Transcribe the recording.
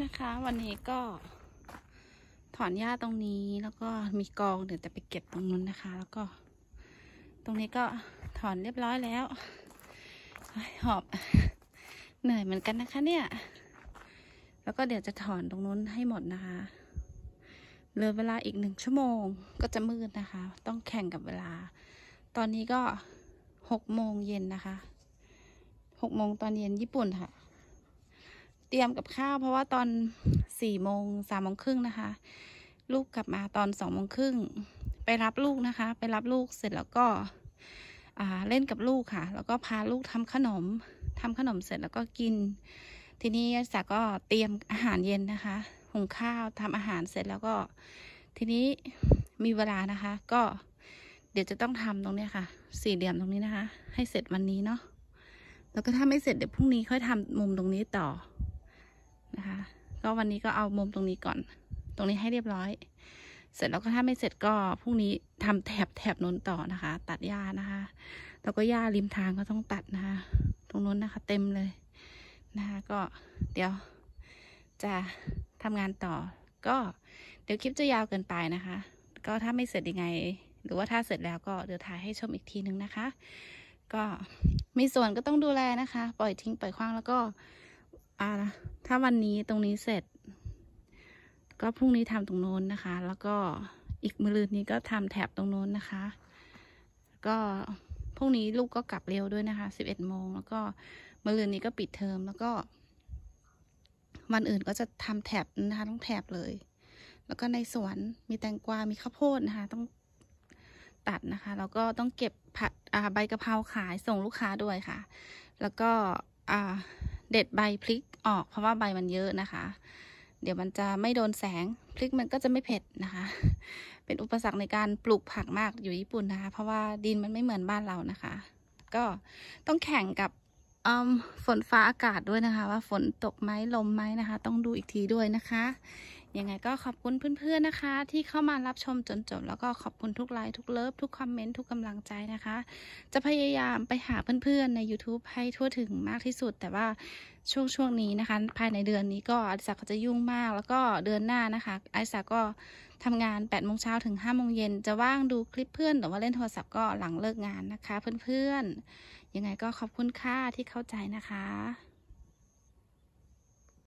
นะคะ วันนี้ก็ถอนหญ้าตรงนี้แล้วก็มีกองเดี๋ยวจะไปเก็บตรงนู้นนะคะ แล้วก็ ตรงนี้ก็ถอนเรียบร้อยแล้วหอบเหนื่อยเหมือนกันนะคะ เนี่ย แล้วก็เดี๋ยวจะถอนตรงนู้นให้หมดนะคะเหลือเวลาอีกหนึ่งชั่วโมงก็จะมืดนะคะ ต้องแข่งกับเวลา ตอนนี้ก็หกโมงเย็นนะคะหกโมงตอนเย็นญี่ปุ่นค่ะเตรียมกับข้าวเพราะว่าตอนสี่โมงสามโมงครึ่งนะคะ ลูกกลับมาตอนสองโมงครึ่งไปรับลูกนะคะ ไปรับลูกเสร็จแล้วก็ เล่นกับลูกค่ะ แล้วก็พาลูกทำขนม ทำขนมเสร็จแล้วก็กิน ทีนี้สาก็เตรียมอาหารเย็นนะคะ หุงข้าวทำอาหารเสร็จแล้วก็ทีนี้มีเวลานะคะ ก็เดี๋ยวจะต้องทำตรงเนี้ยค่ะสี่เหลี่ยมตรงนี้นะคะ ให้เสร็จวันนี้เนาะแล้วก็ถ้าไม่เสร็จเดี๋ยวพรุ่งนี้ค่อยทำมุมตรงนี้ต่อนะคะก็วันนี้ก็เอามุมตรงนี้ก่อน ตรงนี้ให้เรียบร้อย เสร็จแล้วก็ถ้าไม่เสร็จก็พรุ่งนี้ทำแถบแถบนนต่อนะคะ ตัดหญ้านะคะ แล้วก็หญ้าริมทางก็ต้องตัดนะคะ ตรงนู้นนะคะ เต็มเลยนะคะ ก็เดี๋ยว จะทำงานต่อ ก็เดี๋ยวคลิปจะยาวเกินไปนะคะ ก็ถ้าไม่เสร็จยังไง หรือว่าถ้าเสร็จแล้วก็ เดี๋ยวถ่ายให้ชมอีกทีนึงนะคะ ก็มีส่วนก็ต้องดูแลนะคะ ปล่อยทิ้งปล่อยคว้างแล้วก็อ่าถ้าวันนี้ตรงนี้เสร็จ ก็พรุ่งนี้ทำตรงโน้นนะคะ แล้วก็อีกมือลืนนี้ก็ทำแถบตรงโน้นนะคะ ก็พรุ่งนี้ลูกก็กลับเร็วด้วยนะคะสิบเอ็ดโมงแล้วก็มือลืนนี้ก็ปิดเทอม แล้วก็ วันอื่นก็จะทำแถบนะคะ ต้องแถบเลย แล้วก็ในสวน มีแตงกวา มีข้าวโพดนะคะ ต้องตัดนะคะ แล้วก็ต้องเก็บผัดใบกะเพราขายส่งลูกค้าด้วยค่ะ แล้วก็ อ่าเด็ดใบพลิกออกเพราะว่าใบมันเยอะนะคะ เดี๋ยวมันจะไม่โดนแสงพลิกมันก็จะไม่เผ็ดนะคะ เป็นอุปสรรคในการปลูกผักมากอยู่ญี่ปุ่นนะคะ เพราะว่าดินมันไม่เหมือนบ้านเรานะคะ ก็ต้องแข่งกับฝนฟ้าอากาศด้วยนะคะ ว่าฝนตกไหมลมไหมนะคะ ต้องดูอีกทีด้วยนะคะยังไงก็ขอบคุณเพื่อนๆนะคะ ที่เข้ามารับชมจนจบแล้วก็ขอบคุณทุกไลค์ ทุกเลิฟ ทุกคอมเมนต์ทุกกำลังใจนะคะ จะพยายามไปหาเพื่อนๆใน YouTube ให้ทั่วถึงมากที่สุด แต่ว่าช่วงช่วงนี้นะคะ ภายในเดือนนี้ก็อิสัก็จะยุ่งมากแล้วก็เดือนหน้านะคะอิสักก็ทำงาน8โมงเช้าถึง5โมงเย็นจะว่างดูคลิปเพื่อนหรือว่าเล่นโทรศัพท์ก็หลังเลิกงานนะคะ เพื่อนๆยังไงก็ขอบคุณค่ะที่เข้าใจนะคะ